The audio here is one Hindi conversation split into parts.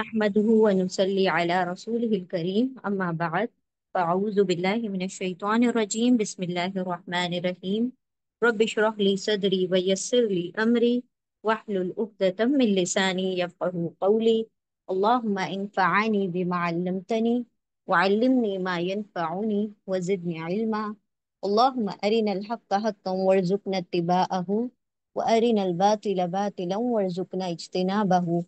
نحمده ونصلي على رسوله الكريم أما بعد فأعوذ بالله من الشيطان الرجيم بسم الله الرحمن الرحيم رب اشرح لي صدري ويسر لي أمري واحلل عقدة من لساني يفقه قولي اللهم انفعني بما علمتني وعلمني ما ينفعني وزدني علما اللهم أرنا الحق حقا وارزقنا اتباعه وأرنا الباطل باطلا وارزقنا اجتنابه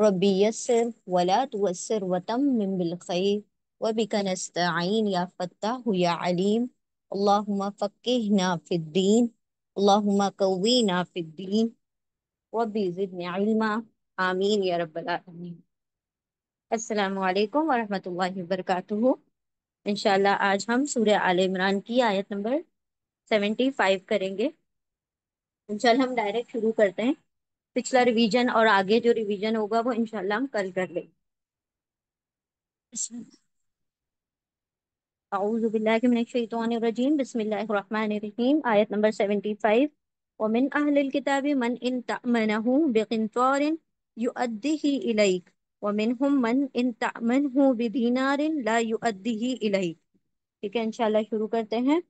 رب يسر ولا توسر وتمم بالخير وبك نستعين يا فتاح يا عليم اللهم فقهنا في الدين اللهم قوينا في الدين ربي زدني علما आमीन या रबालमीन असलकम वरहमल वर्क इनशाला आज हम सूर्य आल इमरान की आयत नंबर सेवेंटी फाइव करेंगे इनशाला हम डायरेक्ट शुरू करते हैं पिछला रिवीजन और आगे जो रिवीजन होगा वो इनशाला हम कल कर लेंगे आउज़ुबिल्लाहिमिनश्शैतानिर्रजीम इंशाल्लाह शुरू करते हैं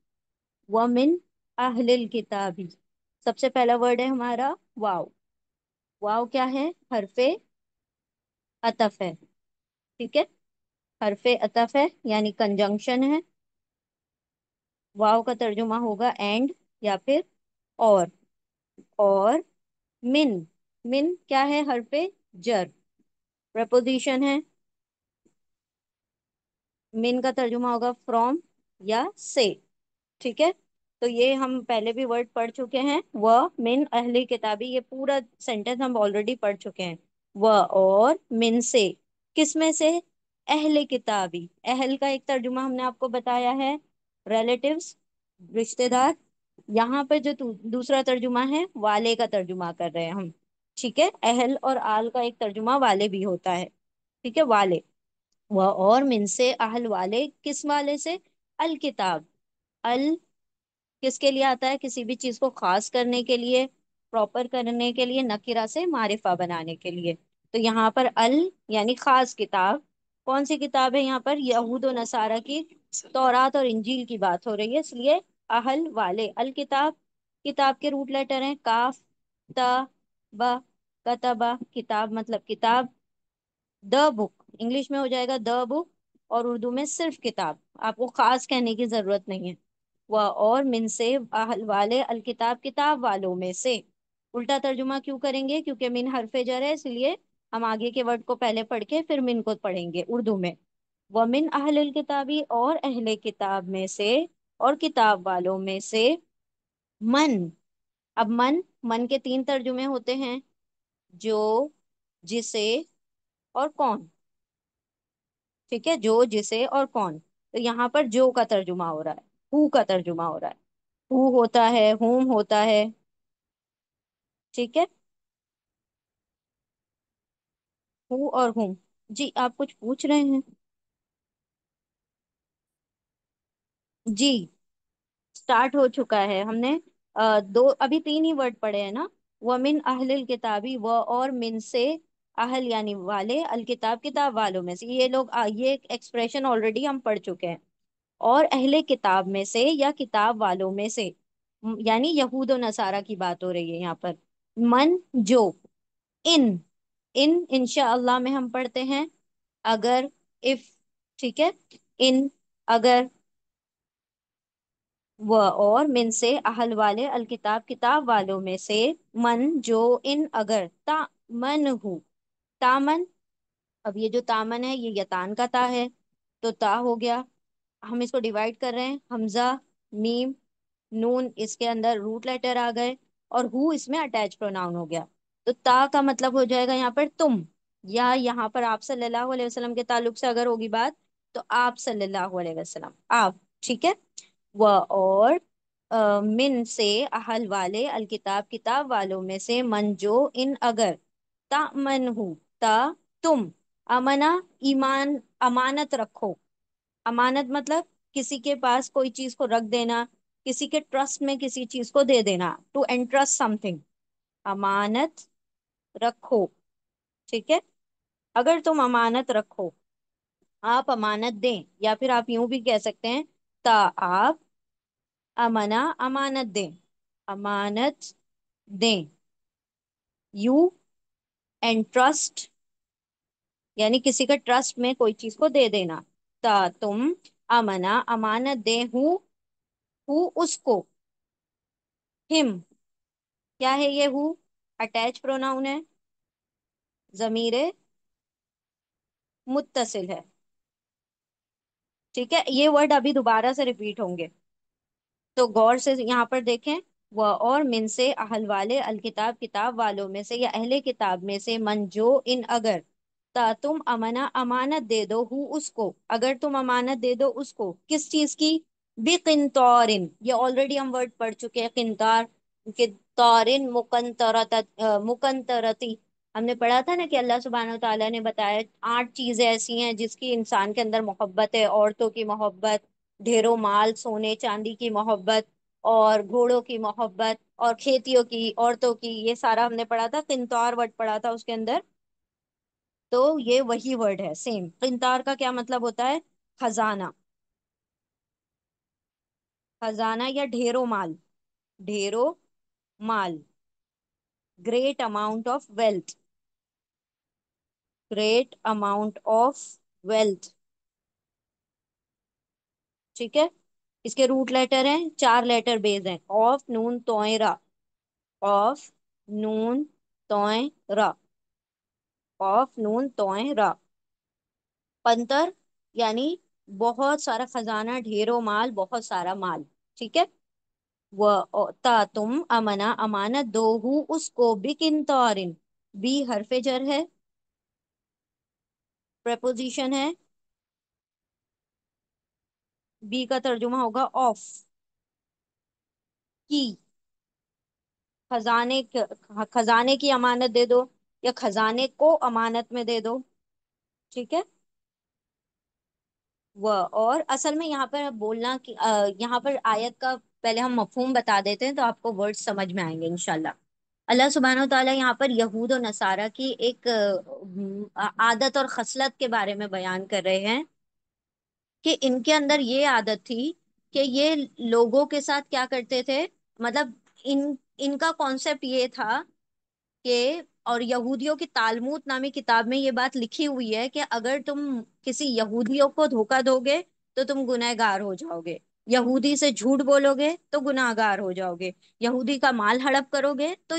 वमिन अहलिल किताबी सबसे पहला वर्ड है हमारा वाव वाव क्या है हरफे अतफ है ठीक है हरफे अतफ है यानी कंजंक्शन है वाव का तर्जुमा होगा एंड या फिर और और मिन मिन क्या है हरफे जर प्रपोजिशन है मिन का तर्जुमा होगा फ्रॉम या से ठीक है तो ये हम पहले भी वर्ड पढ़ चुके हैं व मिन अहली किताबी ये पूरा सेंटेंस हम ऑलरेडी पढ़ चुके हैं व और मिन से किस में से अहले किताबी अहल का एक तर्जुमा हमने आपको बताया है रिलेटिव्स रिश्तेदार यहाँ पर जो दूसरा तर्जुमा है वाले का तर्जुमा कर रहे हैं हम ठीक है अहल और आल का एक तर्जुमा वाले भी होता है ठीक है वाले वह और मिन से अहल वाले किस वाले से अल किताब अल किसके लिए आता है किसी भी चीज़ को खास करने के लिए प्रॉपर करने के लिए नकिरा से मारिफा बनाने के लिए तो यहाँ पर अल यानी खास किताब कौन सी किताब है यहाँ पर यहूद और नसारा की तौरात और इंजील की बात हो रही है इसलिए अहल वाले अल किताब किताब के रूट लेटर हैं काफ त ब कतबा किताब मतलब किताब द बुक इंग्लिश में हो जाएगा द बुक और उर्दू में सिर्फ किताब आपको खास कहने की जरूरत नहीं है व और से अहल वाले अल किताब वालों में से उल्टा तर्जुमा क्यों करेंगे क्योंकि मिन हरफे जर है इसलिए हम आगे के वर्ड को पहले पढ़ के फिर मिन को पढ़ेंगे उर्दू में व मिन अहल किताबी और अहले किताब में से और किताब वालों में से मन अब मन मन के तीन तर्जुमे होते हैं जो जिसे और कौन ठीक है जो जिसे और कौन तो यहाँ पर जो का तर्जुमा हो रहा है हु का तर्जुमा हो रहा है हु होता है होम होता है ठीक है हु और हुम जी आप कुछ पूछ रहे हैं जी स्टार्ट हो चुका है हमने आ, दो अभी तीन ही वर्ड पढ़े हैं ना व मिन अहल किताबी व और मिन से अहल यानी वाले अल किताब किताब वालों में से ये लोग आ, ये एक्सप्रेशन ऑलरेडी हम पढ़ चुके हैं और अहले किताब में से या किताब वालों में से यानी यहूद और नसारा की बात हो रही है यहाँ पर मन जो इन इन इनशा अल्लाह में हम पढ़ते हैं अगर इफ ठीक है इन अगर व और मिन से अहल वाले अल किताब किताब वालों में से मन जो इन अगर ता मन हूँ तामन अब ये जो तामन है ये यतान का ता है तो ता हो गया हम इसको डिवाइड कर रहे हैं हमजा मीम नून इसके अंदर रूट लेटर आ गए और हु इसमें अटैच प्रोनाउन हो गया तो ता का मतलब हो जाएगा यहाँ पर तुम या यहाँ पर आप सल्लल्लाहु अलैहि वसल्लम के ताल्लुक से अगर होगी बात तो आप सल्लल्लाहु अलैहि वसल्लम आप ठीक है व और आ, मिन से अहल वाले अल किताब किताब वालों में से मन जो इन अगर ता मन हु ता तुम अमना ईमान अमानत रखो अमानत मतलब किसी के पास कोई चीज को रख देना किसी के ट्रस्ट में किसी चीज को दे देना टू एंट्रस्ट समथिंग अमानत रखो ठीक है अगर तुम अमानत रखो आप अमानत दें या फिर आप यूं भी कह सकते हैं ता आप अमना अमानत दें अमानत दें यू एंट्रस्ट यानी किसी के ट्रस्ट में कोई चीज को दे देना कुत्ता तुम अमना अमानत दे हूँ हूँ उसको हिम क्या है ये हु अटैच प्रोनाउन है जमीर मुतसिल है ठीक है ये वर्ड अभी दोबारा से रिपीट होंगे तो गौर से यहाँ पर देखें व और मिन से अहल वाले किताब किताब वालों में से या अहले किताब में से मन जो इन अगर तुम अमाना अमानत दे दो हु उसको अगर तुम अमानत दे दो उसको किस चीज की बिकिन ये ऑलरेडी हम वर्ड पढ़ चुके हैं किनतार के तौरिन मुकंतरती हमने पढ़ा था ना कि अल्लाह सुबहान तला ने बताया आठ चीज़ें ऐसी हैं जिसकी इंसान के अंदर मोहब्बत है औरतों की मोहब्बत ढेरों माल सोने चांदी की मोहब्बत और घोड़ों की मोहब्बत और खेतियों की औरतों की ये सारा हमने पढ़ा था किन्तौर वर्ड पढ़ा था उसके अंदर तो ये वही वर्ड है सेम किंतार तो का क्या मतलब होता है खजाना खजाना या ढेरों माल ढेरों माल great amount of wealth great amount of wealth ठीक है इसके रूट लेटर हैं चार लेटर बेस हैं ऑफ नून तोयरा ऑफ नून तोयरा खौफ नून तोय रा पंतर यानी बहुत सारा खजाना ढेरों माल बहुत सारा माल ठीक है ता तुम अमना अमानत दोहू उसको बिकिन तौरिन बी हरफे जर है प्रपोजिशन है बी का तर्जुमा होगा ऑफ की खजाने खजाने की अमानत दे दो या खजाने को अमानत में दे दो ठीक है व और असल में यहाँ पर बोलना कि यहाँ पर आयत का पहले हम मफहूम बता देते हैं तो आपको वर्ड समझ में आएंगे इनशाला अल्लाह सुबहान तला यहाँ पर यहूद और नसारा की एक आदत और खसलत के बारे में बयान कर रहे हैं कि इनके अंदर ये आदत थी कि ये लोगों के साथ क्या करते थे मतलब इन इनका कॉन्सेप्ट ये था के और यहूदियों की तालमूत नामी किताब में ये बात लिखी हुई है कि अगर तुम किसी यहूदियों को धोखा दोगे तो तुम गुनहगार हो जाओगे यहूदी से झूठ बोलोगे तो गुनाहगार हो जाओगे यहूदी का माल हड़प करोगे तो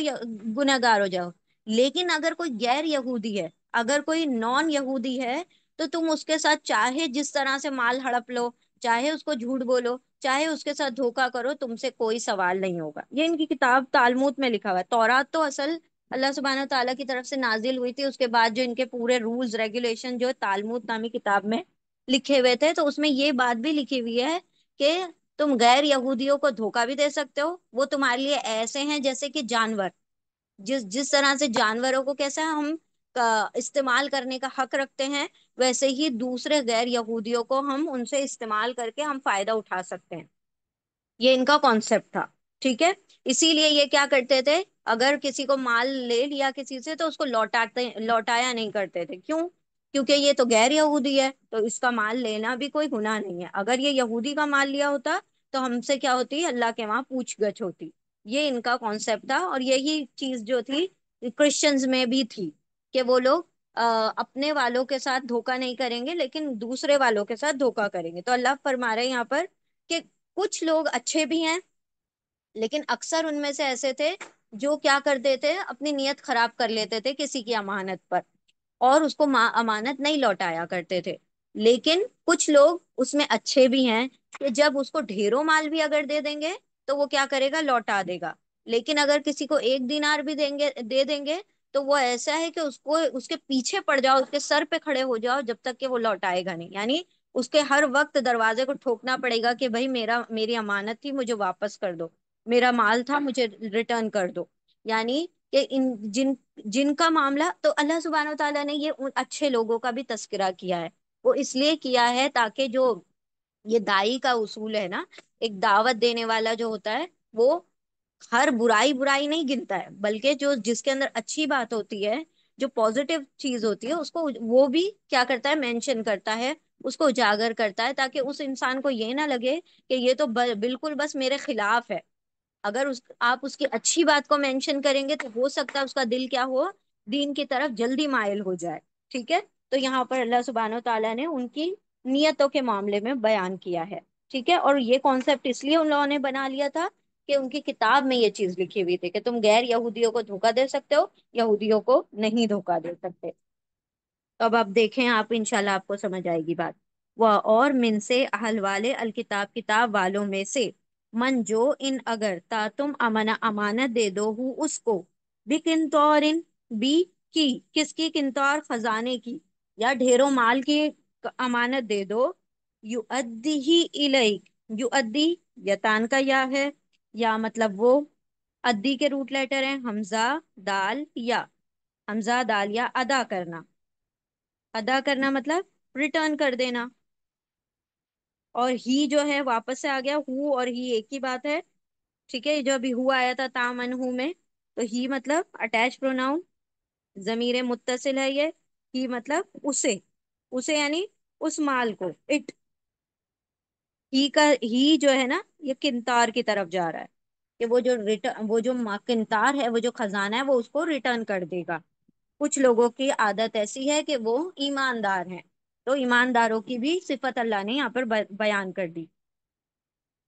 गुनाहगार हो जाओ लेकिन अगर कोई गैर यहूदी है अगर कोई नॉन यहूदी है तो तुम उसके साथ चाहे जिस तरह से माल हड़प लो चाहे उसको झूठ बोलो चाहे उसके साथ धोखा करो तुमसे कोई सवाल नहीं होगा ये इनकी किताब तालमूत में लिखा हुआ है तौरात तो असल अल्लाह सुबहाना तला की तरफ से नाजिल हुई थी उसके बाद जो इनके पूरे रूल्स रेगुलेशन जो तालमूद नामी किताब में लिखे हुए थे तो उसमें ये बात भी लिखी हुई है कि तुम गैर यहूदियों को धोखा भी दे सकते हो वो तुम्हारे लिए ऐसे हैं जैसे कि जानवर जिस जिस तरह से जानवरों को कैसा हम का इस्तेमाल करने का हक रखते हैं वैसे ही दूसरे गैर यहूदियों को हम उनसे इस्तेमाल करके हम फायदा उठा सकते हैं ये इनका कॉन्सेप्ट था ठीक है इसीलिए ये क्या करते थे अगर किसी को माल ले लिया किसी से तो उसको लौटाते लौटाया नहीं करते थे क्यों क्योंकि ये तो गैर यहूदी है तो इसका माल लेना भी कोई गुना नहीं है अगर ये यहूदी का माल लिया होता तो हमसे क्या होती अल्लाह के वहां पूछ गछ होती ये इनका कॉन्सेप्ट था और यही चीज जो थी क्रिश्चियंस में भी थी कि वो लोग अपने वालों के साथ धोखा नहीं करेंगे लेकिन दूसरे वालों के साथ धोखा करेंगे तो अल्लाह फरमा रहे यहाँ पर कि कुछ लोग अच्छे भी हैं लेकिन अक्सर उनमें से ऐसे थे जो क्या करते थे अपनी नीयत खराब कर लेते थे किसी की अमानत पर और उसको अमानत नहीं लौटाया करते थे लेकिन कुछ लोग उसमें अच्छे भी हैं कि जब उसको ढेरों माल भी अगर दे देंगे तो वो क्या करेगा लौटा देगा लेकिन अगर किसी को एक दिनार भी देंगे दे देंगे तो वो ऐसा है कि उसको उसके पीछे पड़ जाओ उसके सर पे खड़े हो जाओ जब तक कि वो लौटाएगा नहीं यानी उसके हर वक्त दरवाजे को ठोकना पड़ेगा कि भाई मेरा मेरी अमानत थी मुझे वापस कर दो मेरा माल था मुझे रिटर्न कर दो यानी कि इन जिन जिनका मामला तो अल्लाह सुबहान तला ने ये उन अच्छे लोगों का भी तस्करा किया है वो इसलिए किया है ताकि जो ये दाई का उसूल है ना एक दावत देने वाला जो होता है वो हर बुराई बुराई नहीं गिनता है बल्कि जो जिसके अंदर अच्छी बात होती है जो पॉजिटिव चीज होती है उसको वो भी क्या करता है मेंशन करता है उसको उजागर करता है ताकि उस इंसान को ये ना लगे कि ये तो बिल्कुल बस मेरे खिलाफ है अगर उस आप उसकी अच्छी बात को मेंशन करेंगे तो हो सकता है उसका दिल क्या हो दीन की तरफ जल्दी मायल हो जाए ठीक है तो यहाँ पर अल्लाह सुबहान तला ने उनकी नियतों के मामले में बयान किया है ठीक है और ये कॉन्सेप्ट इसलिए उन लोगों ने बना लिया था कि उनकी किताब में ये चीज लिखी हुई थी कि तुम गैर यहूदियों को धोखा दे सकते हो यहूदियों को नहीं धोखा दे सकते तो अब आप देखें आप इनशाला आपको समझ आएगी बात वह और मिनसे अहल वाले अल किताब किताब वालों में से मन जो इन अगर ता तुम अमना अमानत दे दो हूँ उसको भी किन्तौर इन बी की किसकी किंतौर खजाने की या ढेरों माल की अमानत दे दो यु अद्दी ही इलाई यु अद्दी यतान का या है या मतलब वो अद्दी के रूट लेटर हैं हमजा दाल या हमजा दाल या अदा करना अदा करना मतलब रिटर्न कर देना और ही जो है वापस से आ गया हु और ही एक ही बात है ठीक है जो अभी हु आया था तामन हु में तो ही मतलब अटैच प्रोनाउन जमीर मुतसिल है ये ही मतलब उसे उसे यानी उस माल को इट ही का ही जो है ना ये किंतार की तरफ जा रहा है कि वो जो रिटर्न वो जो किंतार है वो जो खजाना है वो उसको रिटर्न कर देगा कुछ लोगों की आदत ऐसी है कि वो ईमानदार हैं तो ईमानदारों की भी सिफत अल्लाह ने यहाँ पर बयान कर दी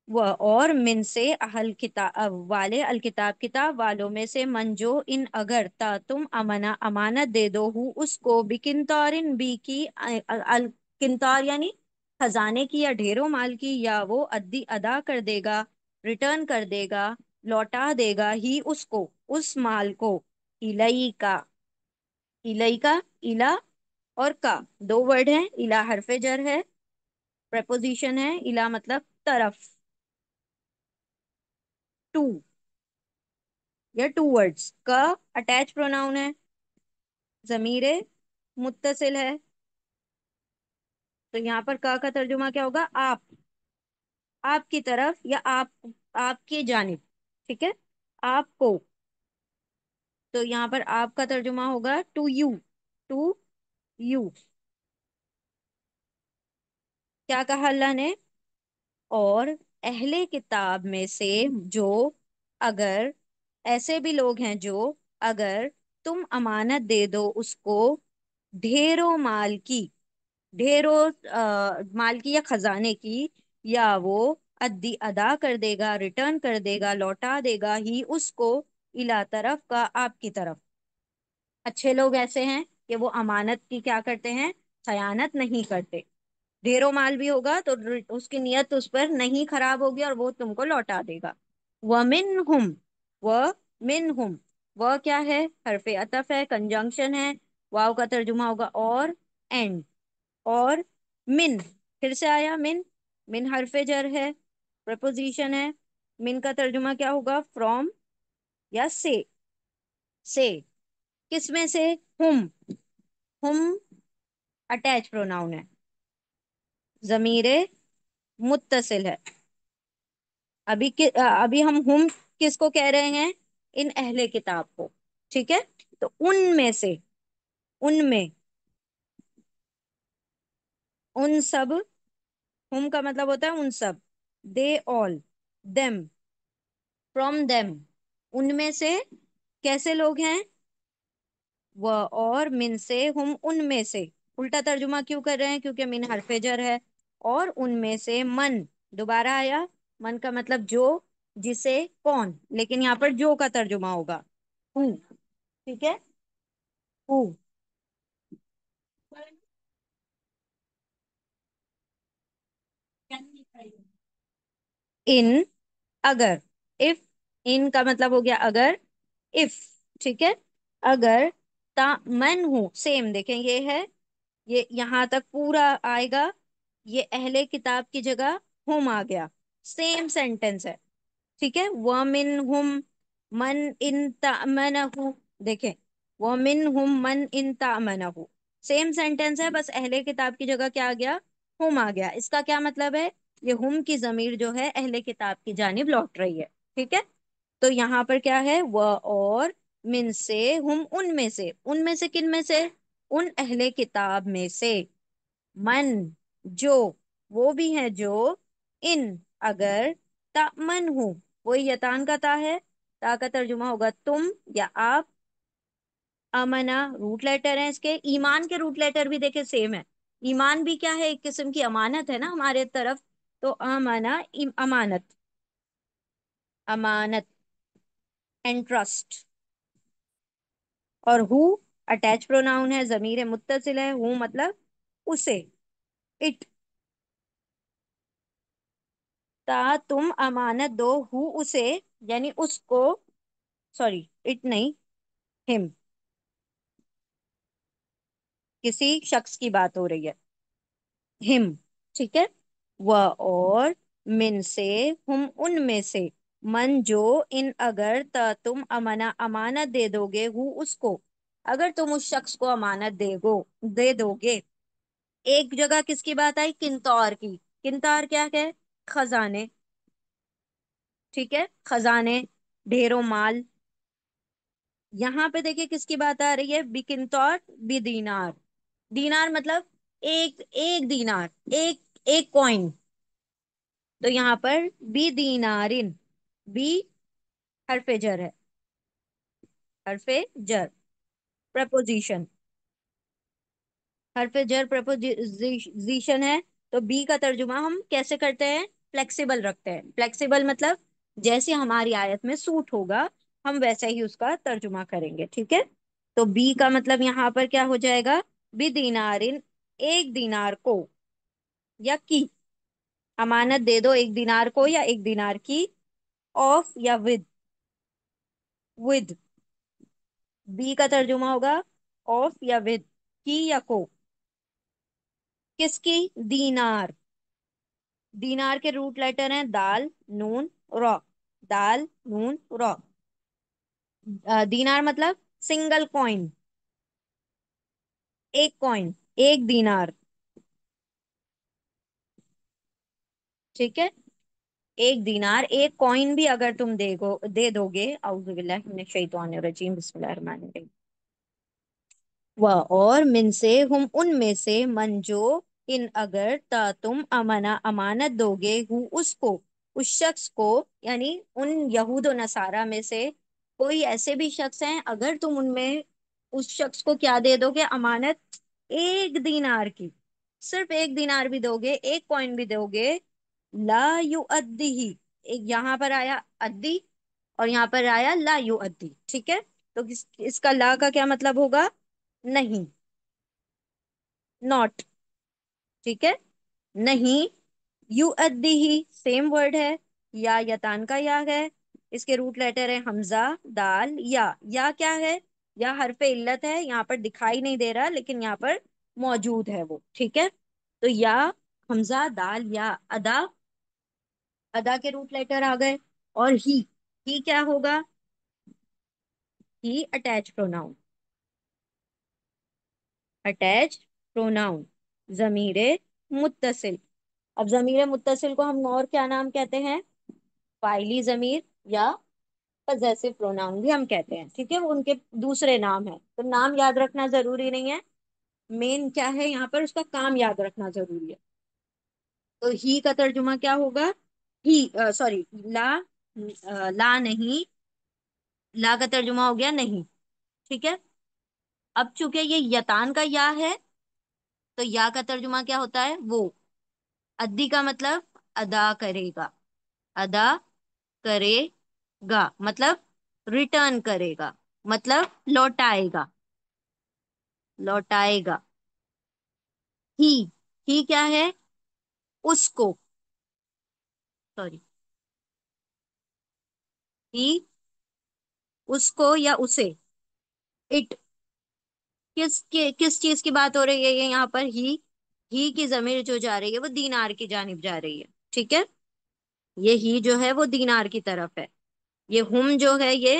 वह और मिन से अहल किताब वाले अल किताब किताब वालों में से मन जो इन अगर ता तुम अमना अमानत दे दो हूँ उसको बिकिनतौर इन बी की अल किंतौर यानी खजाने की या ढेरों माल की या वो अद्दी अदा कर देगा रिटर्न कर देगा लौटा देगा ही उसको उस माल को इलाई का इलाई का इला और का दो वर्ड है इला हरफे जर है प्रपोजिशन है इला मतलब तरफ टू या टू वर्ड्स का अटैच प्रोनाउन है जमीर मुतसिल है तो यहाँ पर का का तर्जुमा क्या होगा आप आपकी तरफ या आप आपके जानब ठीक है आपको तो यहाँ पर आपका तर्जुमा होगा टू यू टू यू क्या कहा अल्लाह ने और अहले किताब में से जो अगर ऐसे भी लोग हैं जो अगर तुम अमानत दे दो उसको ढेरों माल की ढेरों माल की या खजाने की या वो अद्दी अदा कर देगा रिटर्न कर देगा लौटा देगा ही उसको इला तरफ का आपकी तरफ अच्छे लोग ऐसे हैं कि वो अमानत की क्या करते हैं खयानत नहीं करते ढेरों माल भी होगा तो उसकी नियत उस पर नहीं खराब होगी और वो तुमको लौटा देगा व मिन हम व मिन हम व क्या है हरफ अतफ है कंजंक्शन है वाव का तर्जुमा होगा और एंड और मिन फिर से आया मिन मिन हरफ जर है प्रपोजिशन है मिन का तर्जुमा क्या होगा फ्रॉम या से से किसमें से हम हम अटैच प्रोनाउन है जमीर मुतसिल है अभी कि, अभी हम हम किसको कह रहे हैं इन अहले किताब को ठीक है तो उनमें से उनमें उन सब हम का मतलब होता है उन सब they all them from them उनमें से कैसे लोग हैं व और मिन से हम उनमें से उल्टा तर्जुमा क्यों कर रहे हैं क्योंकि मिन हरफेजर है और उनमें से मन दोबारा आया मन का मतलब जो जिसे कौन लेकिन यहाँ पर जो का तर्जुमा होगा हु ठीक है हु इन अगर इफ इन का मतलब हो गया अगर इफ ठीक है अगर ता मन हूँ सेम देखें ये है ये यहाँ तक पूरा आएगा ये अहले किताब की जगह हुम आ गया सेम सेंटेंस है ठीक है व मिन हुम मन इन हूँ देखें व मिन हुम मन इन हु सेम सेंटेंस है बस अहले किताब की जगह क्या आ गया हुम आ गया इसका क्या मतलब है ये हुम की जमीर जो है अहले किताब की जानब लौट रही है ठीक है तो यहाँ पर क्या है व और मिन से हम उनमें से उनमें से किन में से उन अहले किताब में से मन जो वो भी है जो इन अगर तमन हो वही यतान का ता है ता का तर्जुमा होगा तुम या आप अमना रूट लेटर है इसके ईमान के रूट लेटर भी देखे सेम है ईमान भी क्या है एक किस्म की अमानत है ना हमारे तरफ तो अमाना अमानत अमानत एंड ट्रस्ट और हु अटैच प्रोनाउन है जमीर है मुतसिल है हु मतलब उसे इट ता तुम अमानत दो हु उसे यानी उसको सॉरी इट नहीं हिम किसी शख्स की बात हो रही है हिम ठीक है वह और मिन से हम उनमें से मन जो इन अगर तुम अमाना अमानत दे दोगे हु उसको अगर तुम उस शख्स को अमानत देगो दे दोगे एक जगह किसकी बात आई किंतौर की किंतौर क्या है खजाने ठीक है खजाने ढेरों माल यहाँ पे देखिए किसकी बात आ रही है किंतौर बी दीनार दीनार मतलब एक एक दीनार एक एक कॉइन तो यहाँ पर बी दीनारिन बी हरफे जर है हरफे जर प्रपोजिशन हरफे जर प्रपोजिशन है तो बी का तर्जुमा हम कैसे करते हैं फ्लेक्सिबल रखते हैं फ्लेक्सिबल मतलब जैसे हमारी आयत में सूट होगा हम वैसे ही उसका तर्जुमा करेंगे ठीक है तो बी का मतलब यहाँ पर क्या हो जाएगा बी दिनार इन एक दिनार को या की अमानत दे दो एक दिनार को या एक दिनार की ऑफ या विद विद बी का तर्जुमा होगा ऑफ या विद की या को किसकी दीनार दीनार के रूट लेटर हैं दाल नून रॉ दाल नून रॉ दीनार मतलब सिंगल कॉइन एक कॉइन एक दीनार ठीक है एक दिनार एक कॉइन भी अगर तुम देगो दे दोगे वह और मिन से हम उनमें से मन जो इन अगर ता तुम अमाना अमानत दोगे हु उसको उस शख्स को यानी उन यहूद नसारा में से कोई ऐसे भी शख्स हैं अगर तुम उनमें उस शख्स को क्या दे दोगे अमानत एक दिनार की सिर्फ एक दिनार भी दोगे एक कॉइन भी दोगे ला यू अद्दी यहाँ पर आया अद्दी और यहाँ पर आया ला यू अद्दी ठीक है तो इस, इसका ला का क्या मतलब होगा नहीं नॉट ठीक है नहीं यू अद्दी ही सेम वर्ड है या यतान का या है इसके रूट लेटर है हमजा दाल या या क्या है या हरफ इल्लत है यहाँ पर दिखाई नहीं दे रहा लेकिन यहाँ पर मौजूद है वो ठीक है तो या हमजा दाल या अदा अदा के रूट लेटर आ गए और ही ही क्या होगा ही अटैच प्रोनाउन अटैच प्रोनाउन जमीर मुतसिल अब जमीर मुतसिल को हम और क्या नाम कहते हैं फाइली जमीर या पजेसिव प्रोनाउन भी हम कहते हैं ठीक है उनके दूसरे नाम है तो नाम याद रखना जरूरी नहीं है मेन क्या है यहाँ पर उसका काम याद रखना जरूरी है तो ही का तर्जुमा क्या होगा ही सॉरी ला आ, ला नहीं ला का तर्जुमा हो गया नहीं ठीक है अब चूंकि ये यतान का या है तो या का तर्जुमा क्या होता है वो अद्दी का मतलब अदा करेगा अदा करेगा मतलब रिटर्न करेगा मतलब लौटाएगा लौटाएगा ही ही क्या है उसको सॉरी ही उसको या उसे इट किस के किस चीज की बात हो रही है ये यहाँ पर ही ही की जमीर जो जा रही है वो दीनार की जानब जा रही है ठीक है ये ही जो है वो दीनार की तरफ है ये हम जो है ये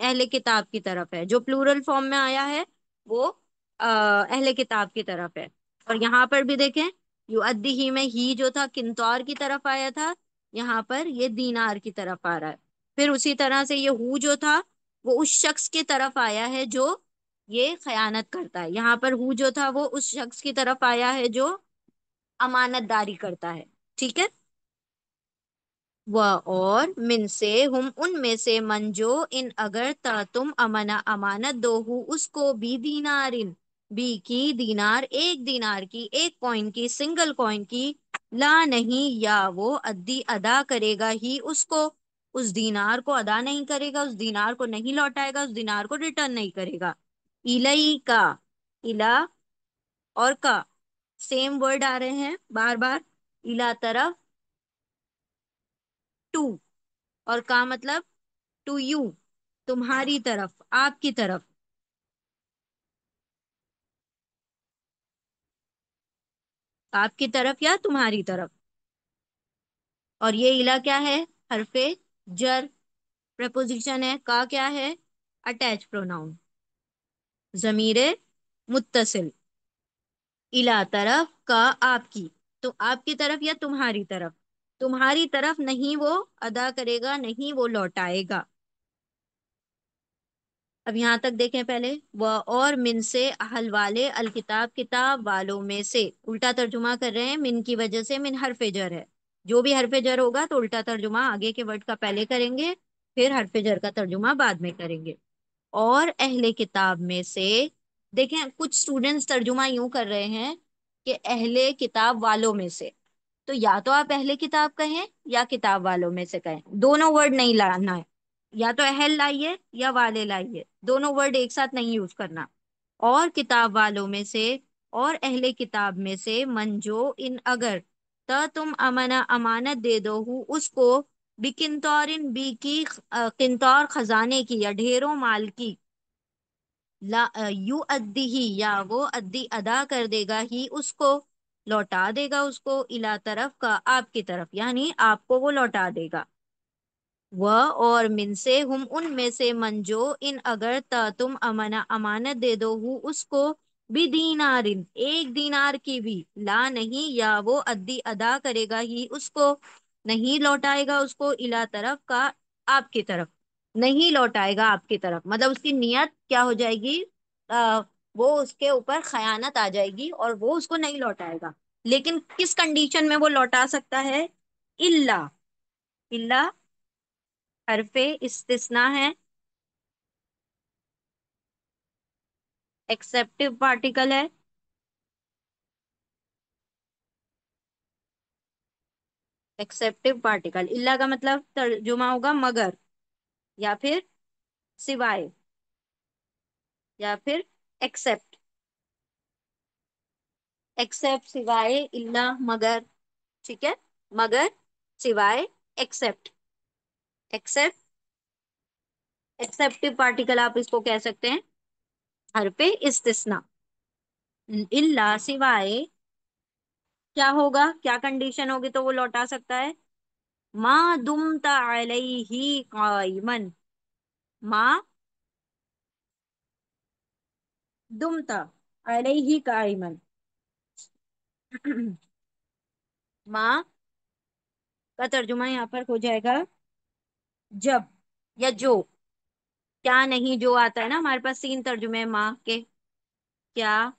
अहले किताब की तरफ है जो प्लूरल फॉर्म में आया है वो अहले किताब की तरफ है और यहाँ पर भी देखें अद्दी ही में ही जो था किंतौर की तरफ आया था यहाँ पर ये दीनार की तरफ आ रहा है फिर उसी तरह से ये हु जो था वो उस शख्स की तरफ आया है जो ये खयानत करता है यहाँ पर हु जो था वो उस शख्स की तरफ आया है जो अमानतदारी करता है ठीक है व और मिन से हम उनमें से मन जो इन अगर ता तुम अमना अमानत दो हु उसको भी दीनार इन बी की दीनार एक दीनार की एक कॉइन की सिंगल कॉइन की ला नहीं या वो अद्दी अदा करेगा ही उसको उस दीनार को अदा नहीं करेगा उस दीनार को नहीं लौटाएगा उस दीनार को रिटर्न नहीं करेगा इलाई का इला और का सेम वर्ड आ रहे हैं बार बार इला तरफ टू और का मतलब टू यू तुम्हारी तरफ आपकी तरफ आपकी तरफ या तुम्हारी तरफ और ये इला क्या है हरफे जर प्रपोजिशन है का क्या है अटैच प्रोनाउन जमीरे मुतसिल इला तरफ का आपकी तो आपकी तरफ या तुम्हारी तरफ तुम्हारी तरफ नहीं वो अदा करेगा नहीं वो लौटाएगा अब यहाँ तक देखें पहले व और मिन से अहल वाले अल किताब किताब वालों में से उल्टा तर्जुमा कर रहे हैं मिन की वजह से मिन हरफ जर है जो भी हरफ जर होगा तो उल्टा तर्जुमा आगे के वर्ड का पहले करेंगे फिर हरफ जर का तर्जुमा बाद में करेंगे और अहले किताब में से देखें कुछ स्टूडेंट्स तर्जुमा यूं कर रहे हैं कि अहले किताब वालों में से तो या तो आप अहले किताब कहें या किताब वालों में से कहें दोनों वर्ड नहीं लाना है या तो अहल लाइए या वाले लाइए दोनों वर्ड एक साथ नहीं यूज करना और किताब वालों में से और अहले किताब में से मन जो इन अगर त तुम अमना अमानत दे दो हूँ उसको बिकिनतौर इन बी की किन्तौर खजाने की या ढेरों माल की ला यू अद्दी ही या वो अद्दी अदा कर देगा ही उसको लौटा देगा उसको इला तरफ का आपकी तरफ यानी आपको वो लौटा देगा वह और मिनसे हम उनमें से मन जो इन अगर तुम अमना अमानत दे दो हु उसको भी दीनार एक दीनार की भी ला नहीं या वो अद्दी अदा करेगा ही उसको नहीं लौटाएगा उसको इला तरफ का आपकी तरफ नहीं लौटाएगा आपकी तरफ मतलब उसकी नियत क्या हो जाएगी आ, वो उसके ऊपर खयानत आ जाएगी और वो उसको नहीं लौटाएगा लेकिन किस कंडीशन में वो लौटा सकता है इल्ला इल्ला हरफे इस्तिस्ना है एक्सेप्टिव पार्टिकल है एक्सेप्टिव पार्टिकल इल्ला का मतलब तर्जुमा होगा मगर या फिर सिवाय या फिर एक्सेप्ट एक्सेप्ट सिवाय इल्ला मगर ठीक है मगर सिवाय एक्सेप्ट एक्सेप्ट एक्सेप्टिव पार्टिकल आप इसको कह सकते हैं हर पे इस्तिस्ना इल्ला सिवाय क्या होगा क्या कंडीशन होगी तो वो लौटा सकता है मा दुम ही कायमन मा दुमता ही कायमन मा का तर्जुमा यहाँ पर हो जाएगा जब या जो क्या नहीं जो आता है ना हमारे पास तीन तर्जुमे माँ के क्या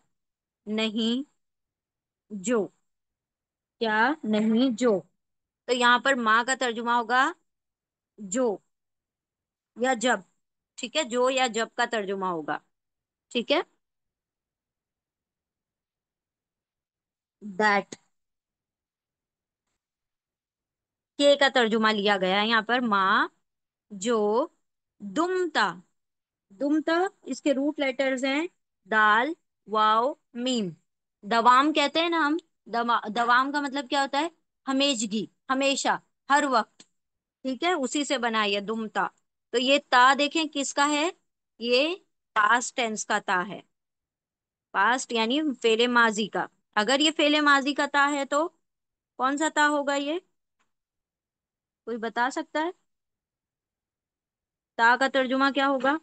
नहीं जो क्या नहीं जो तो यहाँ पर माँ का तर्जुमा होगा जो या जब ठीक है जो या जब का तर्जुमा होगा ठीक है दैट के का तर्जुमा लिया गया है यहाँ पर माँ जो दुमता दुमता इसके रूट लेटर्स हैं दाल वाव मीम दवाम कहते हैं ना हम दवा, दवाम का मतलब क्या होता है हमेशगी हमेशा हर वक्त ठीक है उसी से बना है दुमता तो ये ता देखें किसका है ये पास्ट टेंस का ता है पास्ट यानी फेले माजी का अगर ये फेले माजी का ता है तो कौन सा ता होगा ये कोई बता सकता है ता का तर्जुमा क्या होगा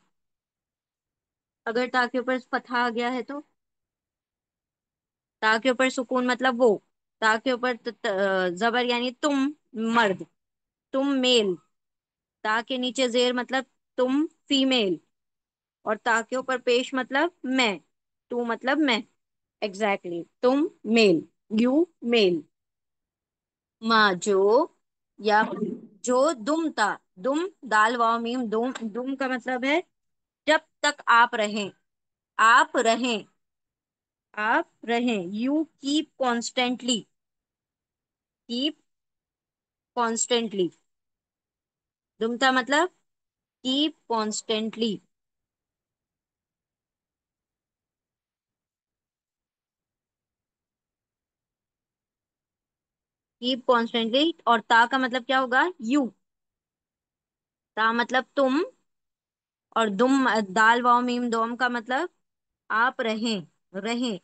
अगर ता के ऊपर फथा आ गया है तो ता के ऊपर सुकून मतलब वो ता के ऊपर जबर यानी तुम मर्द तुम मेल ता के नीचे जेर मतलब तुम फीमेल और ता के ऊपर पेश मतलब मैं तू मतलब मैं एग्जैक्टली exactly. तुम मेल यू मेल माँ जो या जो दुम ता दुम दाल वाव मीम दुम दुम का मतलब है जब तक आप रहें आप रहें आप रहें you keep constantly keep constantly दुम का मतलब कीप कॉन्स्टेंटली कीप कॉन्स्टेंटली और ता का मतलब क्या होगा यू ता मतलब तुम और दुम दाल वाओ मीम दोम का मतलब आप रहें रहें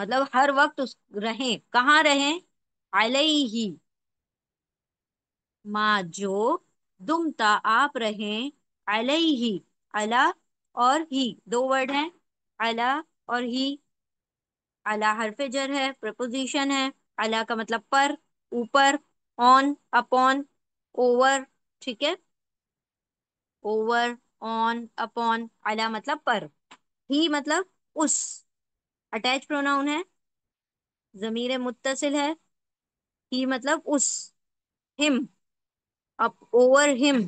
मतलब हर वक्त उस रहें कहाँ रहें अलई ही माँ जो दुम ता आप रहें अलई ही अला और ही दो वर्ड हैं अला और ही अला हरफ जर है प्रपोजिशन है अला का मतलब पर ऊपर ऑन अपॉन ओवर ठीक है ओवर ऑन अपॉन अला मतलब पर ही मतलब उस अटैच प्रोनाउन है जमीर मुतसिल है ही मतलब उस हिम अप ओवर हिम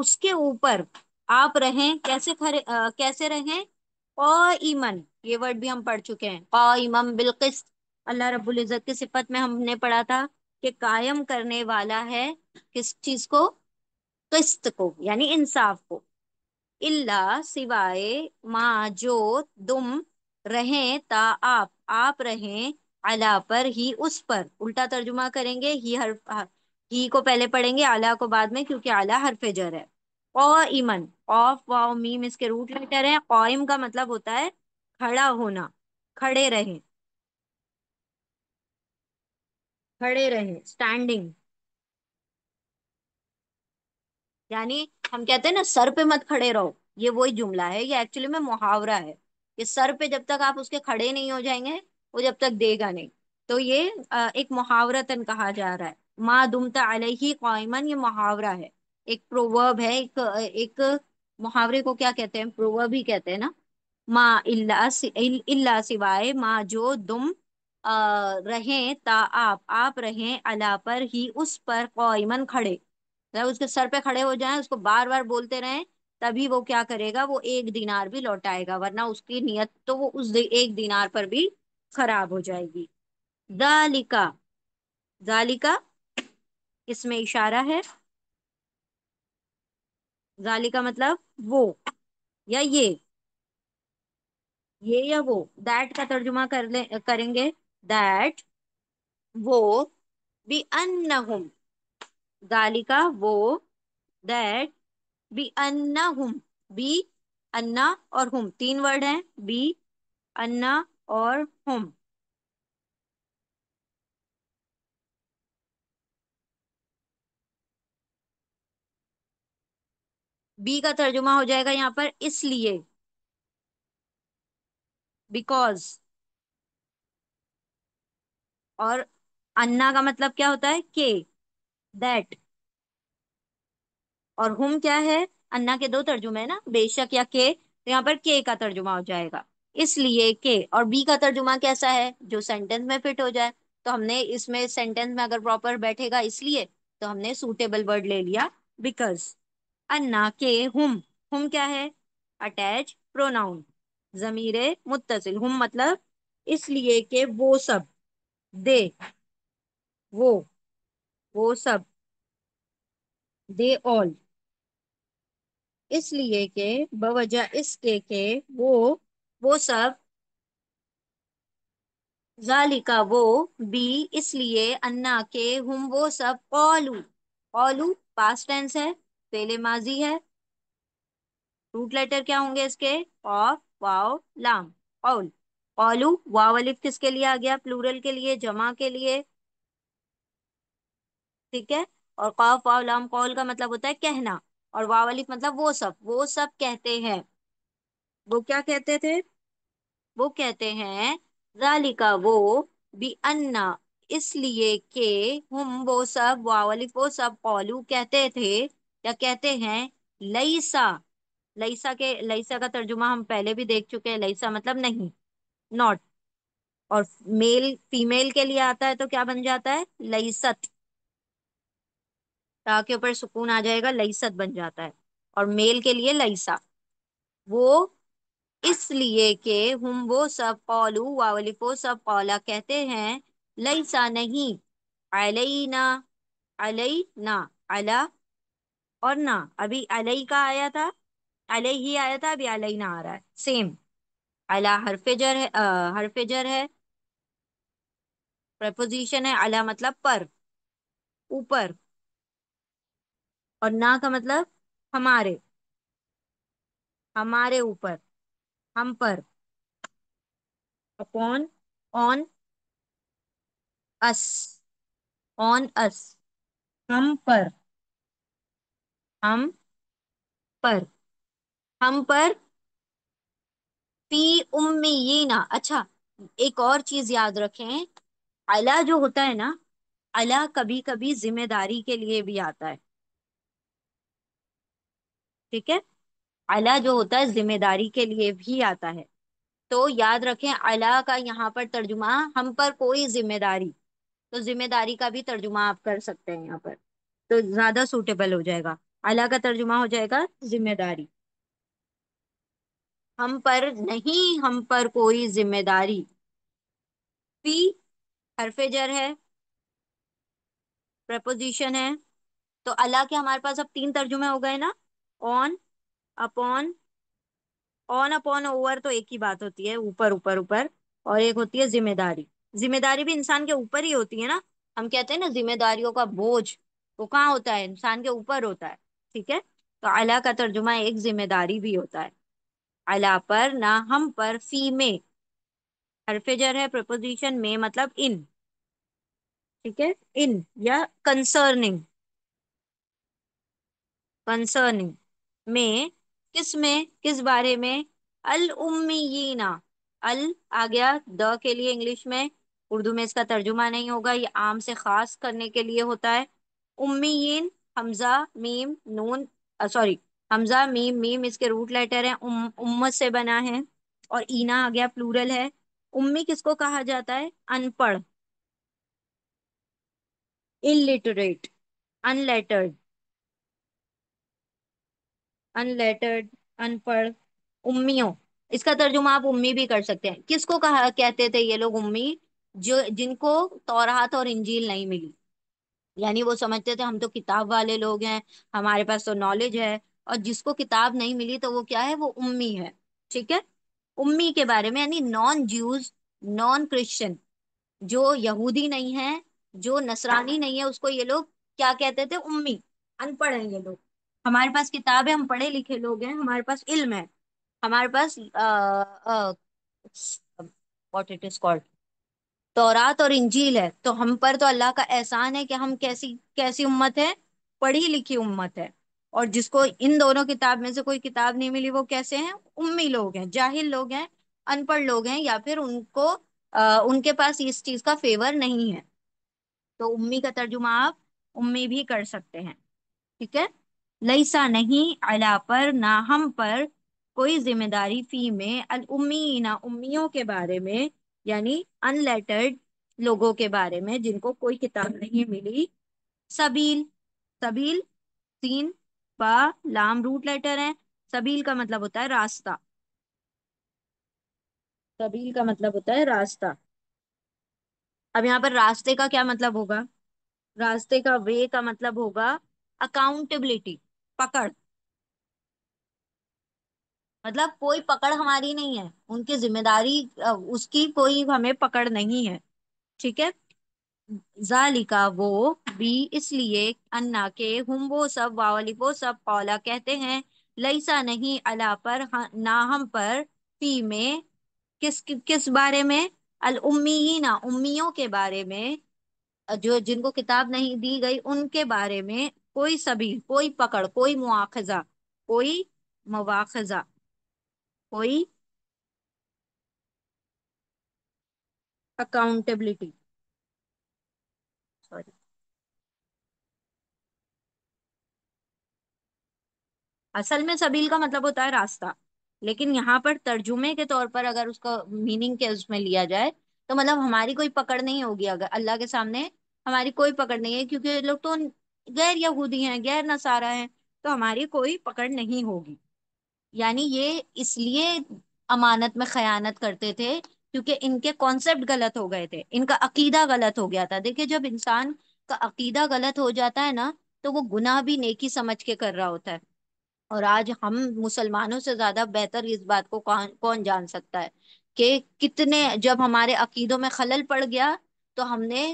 उसके ऊपर आप रहें कैसे खरे आ, कैसे रहें ईमन ये वर्ड भी हम पढ़ चुके हैं कायम बिलकिस्त अल्लाह रब्बुल इज़्ज़त की सिफत में हमने पढ़ा था कि कायम करने वाला है किस चीज को किस्त को यानी इंसाफ को इल्ला सिवाय माँ जो तुम रहें ता आप आप रहें अला पर ही उस पर उल्टा तर्जुमा करेंगे ही हर ही को पहले पढ़ेंगे आला को बाद में क्योंकि आला हरफ जर है कौमन कौफ वाव मीम इसके रूट लेटर है कौम का मतलब होता है खड़ा होना खड़े रहे खड़े रहे स्टैंडिंग यानी हम कहते हैं ना सर पे मत खड़े रहो ये वही जुमला है ये एक्चुअली में मुहावरा है कि सर पे जब तक आप उसके खड़े नहीं हो जाएंगे वो जब तक देगा नहीं तो ये एक मुहावरतन कहा जा रहा है माँ दुमता ही कौमन ये मुहावरा है एक प्रोवर्ब है एक एक मुहावरे को क्या कहते हैं प्रोवर्ब ही कहते हैं ना माँ इल्ला इल्ला सिवाय माँ जो तुम रहे ता आप आप रहे अला पर ही उस पर कौमन खड़े तो उसके सर पे खड़े हो जाए उसको बार बार बोलते रहे तभी वो क्या करेगा वो एक दिनार भी लौटाएगा वरना उसकी नीयत तो वो उस एक दिनार पर भी खराब हो जाएगी दालिका दालिका इसमें इशारा है गाली का मतलब वो या ये ये या वो दैट का तर्जुमा कर ले करेंगे दैट वो बी हम गाली का वो दैट बी अन्ना हम बी अन्ना और हम तीन वर्ड हैं बी अन्ना और हम बी का तर्जुमा हो जाएगा यहाँ पर इसलिए बिकॉज और अन्ना का मतलब क्या होता है के दैट और हुम क्या है अन्ना के दो तर्जुमे है ना बेशक या के तो यहाँ पर के का तर्जुमा हो जाएगा इसलिए के और बी का तर्जुमा कैसा है जो सेंटेंस में फिट हो जाए तो हमने इसमें सेंटेंस में अगर प्रॉपर बैठेगा इसलिए तो हमने सूटेबल वर्ड ले लिया बिकॉज अन्ना के हम हम क्या है अटैच प्रोनाउन जमीर मुतसिल हुम मतलब इसलिए के वो सब दे वो वो सब दे ऑल इसलिए के बवजह इसके के वो वो सब जालिका वो बी इसलिए अन्ना के हम वो सब ऑलू ऑलू पास्ट टेंस है फेले माजी है रूट लेटर क्या होंगे इसके ऑफ वाव लाम औल औलू वाव अलिफ किसके लिए आ गया प्लूरल के लिए जमा के लिए ठीक है और कौफ वाव लाम कौल का मतलब होता है कहना और वाव अलिफ मतलब वो सब वो सब कहते हैं वो क्या कहते थे वो कहते हैं जालिका वो भी अन्ना इसलिए के हम वो सब वावलिफ वो सब कौलू कहते थे या कहते हैं लईसा लईसा के लईसा का तर्जुमा हम पहले भी देख चुके हैं लईसा मतलब नहीं नॉट और मेल फीमेल के लिए आता है तो क्या बन जाता है लईसत ता के ऊपर सुकून आ जाएगा लईसत बन जाता है और मेल के लिए लईसा वो इसलिए के हम वो सब कौलू वावलिफो सब कौला कहते हैं लईसा नहीं अलई ना अलई ना अला और ना अभी अलई का आया था अलई ही आया था अभी अलई ना आ रहा है सेम अला हरफेजर है आ, हरफेजर है प्रपोजिशन है अला मतलब पर ऊपर और ना का मतलब हमारे हमारे ऊपर हम पर upon on us on us हम पर हम पर हम पर फी उम्मीना अच्छा एक और चीज याद रखें अला जो होता है ना अला कभी कभी जिम्मेदारी के लिए भी आता है ठीक है अला जो होता है जिम्मेदारी के लिए भी आता है तो याद रखें अला का यहाँ पर तर्जुमा हम पर कोई जिम्मेदारी तो जिम्मेदारी का भी तर्जुमा आप कर सकते हैं यहाँ पर तो ज्यादा सूटेबल हो जाएगा अला का तर्जुमा हो जाएगा जिम्मेदारी हम पर नहीं हम पर कोई जिम्मेदारी पी हरफे जर है प्रपोजिशन है तो अला के हमारे पास अब तीन तर्जुमे हो गए ना on upon on upon over तो एक ही बात होती है ऊपर ऊपर ऊपर और एक होती है जिम्मेदारी जिम्मेदारी भी इंसान के ऊपर ही होती है ना हम कहते हैं ना जिम्मेदारियों का बोझ वो कहाँ होता है इंसान के ऊपर होता है ठीक है तो अला का तर्जुमा एक जिम्मेदारी भी होता है अला पर ना हम पर फी में हरफेजर है प्रपोजिशन में मतलब इन ठीक है इन या कंसर्निंग कंसर्निंग में किस में किस बारे में अल उम्मीना अल आ गया द के लिए इंग्लिश में उर्दू में इसका तर्जुमा नहीं होगा ये आम से खास करने के लिए होता है उम्मीन हमजा मीम नून सॉरी हमजा मीम मीम इसके रूट लेटर है उम, से बना है और ईना आ गया प्लूरल है उम्मी किसको कहा जाता है अनपढ़ इलिटरेट अनलेटर्ड अनलेटर्ड अनपढ़ उम्मियों इसका तर्जुमा आप उम्मी भी कर सकते हैं किसको कहा कहते थे ये लोग उम्मी जो जिनको तौरात और इंजील नहीं मिली यानी वो समझते थे हम तो किताब वाले लोग हैं हमारे पास तो नॉलेज है और जिसको किताब नहीं मिली तो वो क्या है वो उम्मी है ठीक है उम्मी के बारे में यानी नॉन ज्यूज नॉन क्रिश्चियन जो यहूदी नहीं है जो नसरानी नहीं है उसको ये लोग क्या कहते थे उम्मी अनपढ़ है ये लोग हमारे पास किताब है हम पढ़े लिखे लोग हैं हमारे पास इल्म है हमारे पास वॉट इट इज कॉल्ड तौरात और इंजील है तो हम पर तो अल्लाह का एहसान है कि हम कैसी कैसी उम्मत है पढ़ी लिखी उम्मत है और जिसको इन दोनों किताब में से कोई किताब नहीं मिली वो कैसे हैं उम्मी लोग हैं जाहिल लोग हैं अनपढ़ लोग हैं या फिर उनको आ, उनके पास इस चीज का फेवर नहीं है तो उम्मी का तर्जुमा आप उम्मी भी कर सकते हैं ठीक है लईसा नहीं अला पर ना हम पर कोई जिम्मेदारी फी में अल ना उम्मियों के बारे में यानी अनलेटर्ड लोगों के बारे में जिनको कोई किताब नहीं मिली सबील सबील तीन पा लाम रूट लेटर है सबील का मतलब होता है रास्ता सबील का मतलब होता है रास्ता अब यहाँ पर रास्ते का क्या मतलब होगा रास्ते का वे का मतलब होगा अकाउंटेबिलिटी पकड़ मतलब कोई पकड़ हमारी नहीं है उनकी जिम्मेदारी उसकी कोई हमें पकड़ नहीं है ठीक है जालिका वो भी इसलिए अन्ना के हम वो सब वावली वो सब पौला कहते हैं लईसा नहीं अला पर ना हम पर फी में किस किस बारे में अल ना उम्मियों के बारे में जो जिनको किताब नहीं दी गई उनके बारे में कोई सभी कोई पकड़ कोई मुआखजा कोई मुआखजा कोई अकाउंटेबिलिटी सॉरी असल में सबील का मतलब होता है रास्ता लेकिन यहाँ पर तर्जुमे के तौर पर अगर उसका मीनिंग के उसमें लिया जाए तो मतलब हमारी कोई पकड़ नहीं होगी अगर अल्लाह के सामने हमारी कोई पकड़ नहीं है क्योंकि लोग तो गैर यहूदी हैं गैर नसारा हैं तो हमारी कोई पकड़ नहीं होगी यानी ये इसलिए अमानत में खयानत करते थे क्योंकि इनके कॉन्सेप्ट गलत हो गए थे इनका अकीदा गलत हो गया था देखिए जब इंसान का अकीदा गलत हो जाता है ना तो वो गुनाह भी नेकी समझ के कर रहा होता है और आज हम मुसलमानों से ज्यादा बेहतर इस बात को कौन कौन जान सकता है कि कितने जब हमारे अकीदों में खलल पड़ गया तो हमने